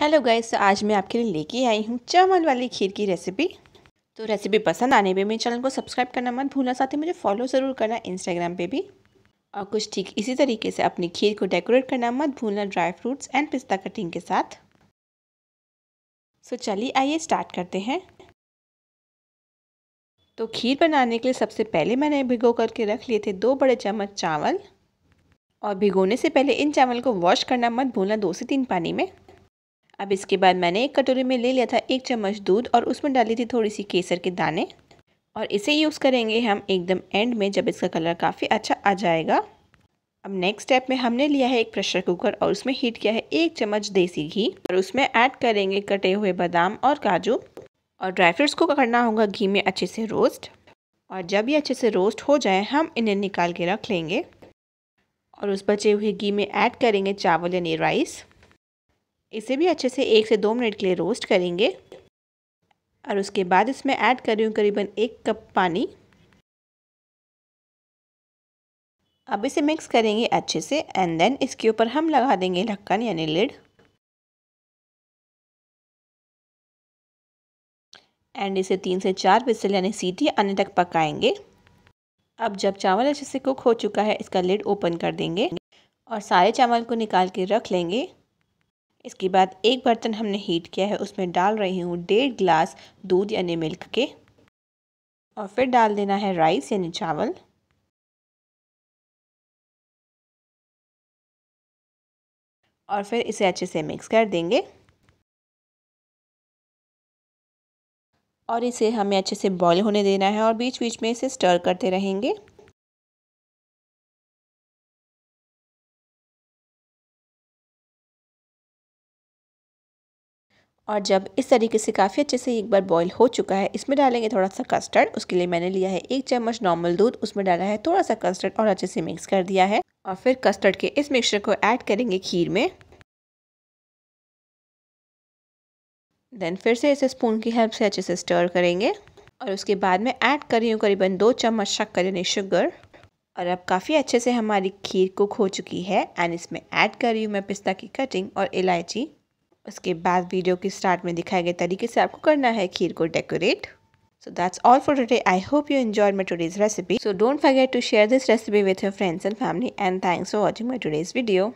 hello guys तो आज मैं आपके लिए लेके आई हूँ चावल वाली खीर की रेसिपी तो रेसिपी पसंद आने पे मेरे चैनल को सब्सक्राइब करना मत भूलना साथ ही मुझे फॉलो ज़रूर करना इंस्टाग्राम पे भी और कुछ ठीक इसी तरीके से अपनी खीर को डेकोरेट करना मत भूलना ड्राई फ्रूट्स एंड पिस्ता कटिंग के साथ सो चलिए आइए स्टार्ट करते हैं तो खीर बनाने के लिए सबसे पहले मैंने भिगो करके रख लिए थे दो बड़े चम्मच चावल और भिगोने से पहले इन चावल को वॉश करना मत भूलना दो से तीन पानी में अब इसके बाद मैंने एक कटोरी में ले लिया था एक चम्मच दूध और उसमें डाली थी थोड़ी सी केसर के दाने और इसे यूज़ करेंगे हम एकदम एंड में जब इसका कलर काफ़ी अच्छा आ जाएगा अब नेक्स्ट स्टेप में हमने लिया है एक प्रेशर कुकर और उसमें हीट किया है एक चम्मच देसी घी और उसमें ऐड करेंगे कटे हुए बादाम और काजू और ड्राई फ्रूट्स को करना होगा घी में अच्छे से रोस्ट और जब ये अच्छे से रोस्ट हो जाए हम इन्हें निकाल के रख लेंगे और उस बचे हुए घी में ऐड करेंगे चावल यानी राइस इसे भी अच्छे से एक से दो मिनट के लिए रोस्ट करेंगे और उसके बाद इसमें ऐड कर रही हूँ करीबन एक कप पानी अब इसे मिक्स करेंगे अच्छे से एंड देन इसके ऊपर हम लगा देंगे ढक्कन यानी लिड एंड इसे तीन से चार विसल यानी सीटी आने तक पकाएंगे अब जब चावल अच्छे से कुक हो चुका है इसका लिड ओपन कर देंगे और सारे चावल को निकाल के रख लेंगे इसके बाद एक बर्तन हमने हीट किया है उसमें डाल रही हूँ डेढ़ गिलास दूध यानी मिल्क के और फिर डाल देना है राइस यानी चावल और फिर इसे अच्छे से मिक्स कर देंगे और इसे हमें अच्छे से बॉईल होने देना है और बीच बीच में इसे स्टर करते रहेंगे और जब इस तरीके से काफ़ी अच्छे से एक बार बॉईल हो चुका है इसमें डालेंगे थोड़ा सा कस्टर्ड उसके लिए मैंने लिया है एक चम्मच नॉर्मल दूध उसमें डाला है थोड़ा सा कस्टर्ड और अच्छे से मिक्स कर दिया है और फिर कस्टर्ड के इस मिक्सचर को ऐड करेंगे खीर में देन फिर से इसे स्पून की हेल्प से अच्छे से स्टर करेंगे और उसके बाद में ऐड कर रही हूँ करीबन दो चम्मच शक्कर यानी शुगर और अब काफ़ी अच्छे से हमारी खीर कुक हो चुकी है एंड इसमें ऐड कर रही हूँ मैं पिस्ता की कटिंग और इलायची उसके बाद वीडियो के स्टार्ट में दिखाए गए तरीके से आपको करना है खीर को decorate so that's all for today I hope you enjoy my today's recipe so don't forget to share this recipe with your friends and family and thanks for watching my today's video